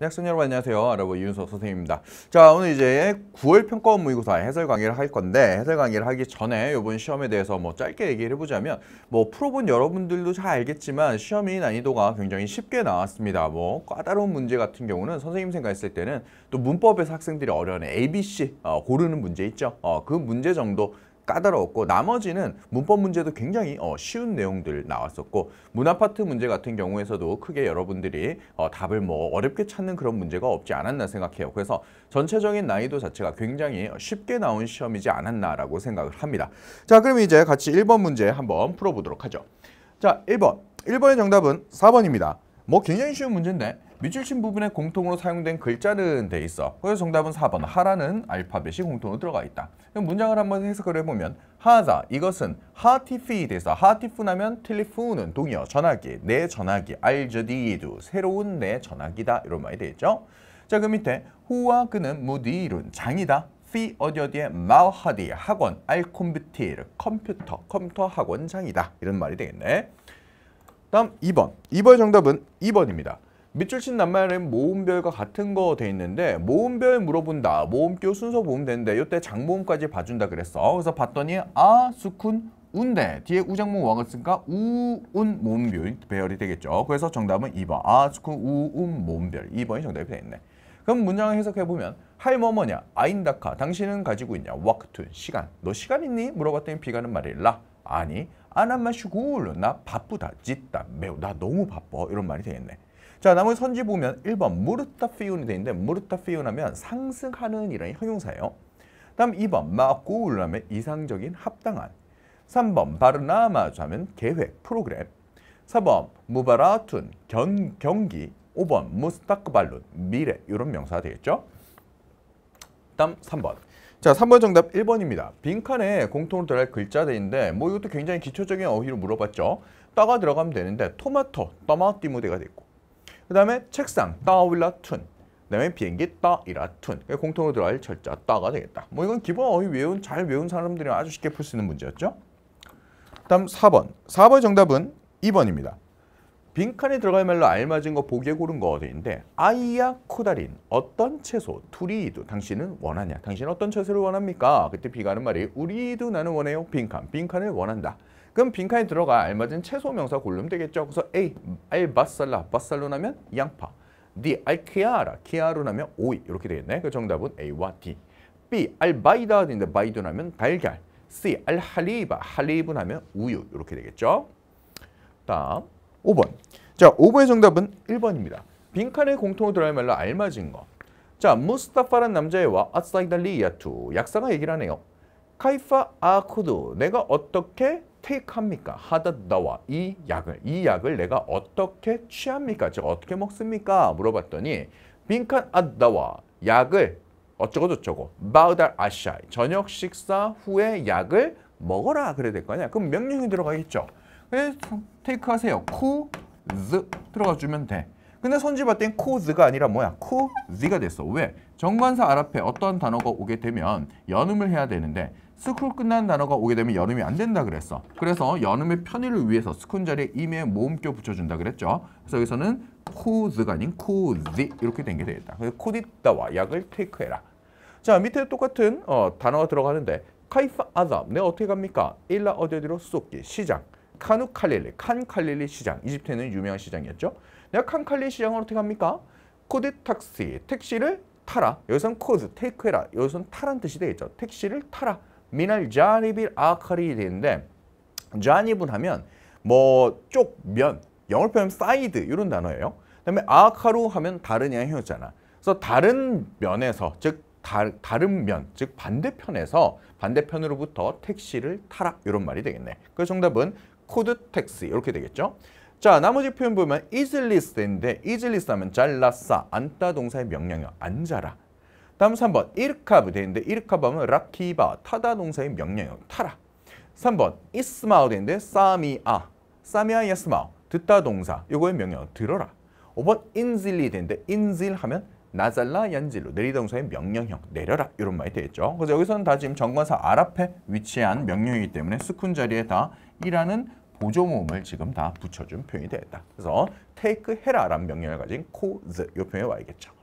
네, 학생 여러분 안녕하세요. 여러분 이 윤석 선생님입니다. 자 오늘 이제 9월 평가 원 모의고사 해설 강의를 할 건데 해설 강의를 하기 전에 이번 시험에 대해서 뭐 짧게 얘기를 해보자면 뭐 풀어본 여러분들도 잘 알겠지만 시험이 난이도가 굉장히 쉽게 나왔습니다. 뭐 까다로운 문제 같은 경우는 선생님 생각했을 때는 또 문법에서 학생들이 어려운 ABC 어, 고르는 문제 있죠. 어, 그 문제 정도 까다로웠고 나머지는 문법 문제도 굉장히 어, 쉬운 내용들 나왔었고 문아파트 문제 같은 경우에서도 크게 여러분들이 어, 답을 뭐 어렵게 찾는 그런 문제가 없지 않았나 생각해요. 그래서 전체적인 난이도 자체가 굉장히 쉽게 나온 시험이지 않았나라고 생각을 합니다. 자 그럼 이제 같이 1번 문제 한번 풀어보도록 하죠. 자 1번. 1번의 정답은 4번입니다. 뭐 굉장히 쉬운 문제인데 밑줄친 부분에 공통으로 사용된 글자는 돼 있어. 그래서 정답은 4번 하라는 알파벳이 공통으로 들어가 있다. 그럼 문장을 한번 해석을 해보면 하자 이것은 하티피 돼서 하티프나면 텔레폰은 동의어 전화기 내 전화기 알저디두 새로운 내 전화기다 이런 말이 되겠죠. 자 그 밑에 후와 그는 무디룬 장이다. 피 어디 어디에 마하디 학원 알콤퓨티르 컴퓨터 컴퓨터 학원장이다 이런 말이 되겠네. 다음 2번. 2번의 정답은 2번입니다. 밑줄 친 낱말은 모음별과 같은 거 돼 있는데 모음별 물어본다. 모음교 순서 보면 되는데 이때 장모음까지 봐준다 그랬어. 그래서 봤더니 아, 수쿤, 운데 뒤에 우장모 왕을 쓰니까 우운 모음별 배열이 되겠죠. 그래서 정답은 2번. 아, 수쿤, 우운 모음별. 2번이 정답이 되겠네. 그럼 문장을 해석해보면 할머머냐, 뭐 아인다카, 당신은 가지고 있냐, 와크툰, 시간. 너 시간 있니? 물어봤더니 비가는 말이라. 아니, 아나마슈굴, 나 바쁘다, 짓다, 매우, 나 너무 바빠. 이런 말이 되겠네. 자, 나머지 선지 보면 1번 무르타피운이돼 있는데 무르타피운 하면 상승하는 이라는 형용사예요. 다음 2번 마꾸울 하면 이상적인 합당한 3번 바르나마주 하면 계획, 프로그램 4번 무바라툰, 견, 경기 5번 무스타크발룬, 미래 이런 명사가 되겠죠? 다음 3번 자, 3번 정답 1번입니다. 빈칸에 공통으로 들어갈 글자돼 있는데 뭐 이것도 굉장히 기초적인 어휘로 물어봤죠. 떠가 들어가면 되는데 토마토, 떠마띠무대가 되고 그 다음에 책상 따올라 오 툰. 그 다음에 비행기 따이라 툰. 공통으로 들어갈 철자 따가 되겠다. 뭐 이건 기본 어휘 외운 잘 외운 사람들이 아주 쉽게 풀 수 있는 문제였죠. 다음 4번. 4번 정답은 2번입니다. 빈칸에 들어갈 말로 알맞은 거보기 고른 거인데 아이야 코다린 어떤 채소 투리도 당신은 원하냐 당신은 어떤 채소를 원합니까 그때 비가는 말이 우리도 나는 원해요 빈칸 빈칸을 원한다 그럼 빈칸에 들어가 알맞은 채소 명사 골르 되겠죠. 그래서 A, 알바살라, 바살로나면 양파. D, 알키아라, 키아로나면 오이. 이렇게 되겠네. 그 정답은 A와 D. B, 알바이다인데 바이도나면 달걀. C, 알할리바, 할리브나면 우유. 이렇게 되겠죠. 다음 5번. 자, 5번의 정답은 1번입니다. 빈칸에 공통으로 들어갈 말로 알맞은 거. 자, 무스타파란 남자애와 아사이달리야투 약사가 얘기를 하네요. 카이파 아쿠드 내가 어떻게 테이크합니까? 하다다와 이 약을 이 약을 내가 어떻게 취합니까? 즉 어떻게 먹습니까? 물어봤더니 빈칸 아다와 약을 어쩌고 저쩌고 바우달 아샤이 저녁 식사 후에 약을 먹어라 그래야 될 거 아니야? 그럼 명령이 들어가겠죠. 그래서 예, 테이크하세요. 쿠즈 들어가 주면 돼. 근데 선지 봤더니 코즈가 아니라 뭐야? 코즈가 됐어. 왜? 정관사 아랍에 어떤 단어가 오게 되면 연음을 해야 되는데 스쿨 끝난 단어가 오게 되면 여름이 안 된다 그랬어. 그래서 여름의 편의를 위해서 스쿤 자리에 임의 모음격 붙여준다 그랬죠. 그래서 여기서는 코즈가 아닌 코디 이렇게 된 게 되겠다. 그래서 코디따와 약을 테이크해라. 자 밑에 똑같은 어, 단어가 들어가는데 카이파 아담 내 네, 어떻게 갑니까? 일라 어디 어디로 쏟기 시장 카누 칼릴리 칸 칼릴리 시장 이집트에는 유명한 시장이었죠. 내가 네, 칸 칼릴리 시장을 어떻게 갑니까? 코드 택시 택시를 타라 여기서는코즈 테이크해라 여기서는 타란 뜻이 되겠죠. 택시를 타라 미날 자니빌 아카리 되는데 자니분 하면 뭐 쪽면 영어로 표현 하면 사이드 이런 단어예요. 그다음에 아카루 하면 다른 양이었잖아. 그래서 다른 면에서 즉 다, 다른 면, 즉 반대편에서 반대편으로부터 택시를 타라 이런 말이 되겠네. 그 정답은 코드 택시 이렇게 되겠죠. 자 나머지 표현 보면 easily 인데 easily 하면 잘라싸 안다 동사의 명령어 앉아라 다음 3번 이르카브 되는데 이르카브 하면 라키바 타다 동사의 명령형 타라 3번 이스마우 되는데 사미아 사미아 예스마우 듣다 동사 이거의 명령 형 들어라 5번 인질리 되는데 인질 하면 나잘라 연질로 내리동사의 명령형 내려라 이런 말이 되겠죠. 그래서 여기서는 다 지금 정관사 아랍에 위치한 명령이기 때문에 스쿤 자리에 다 이라는 보조 모음을 지금 다 붙여준 표현이 되겠다. 그래서 테이크 해라라는 명령을 가진 코즈 이 표현이 와야겠죠.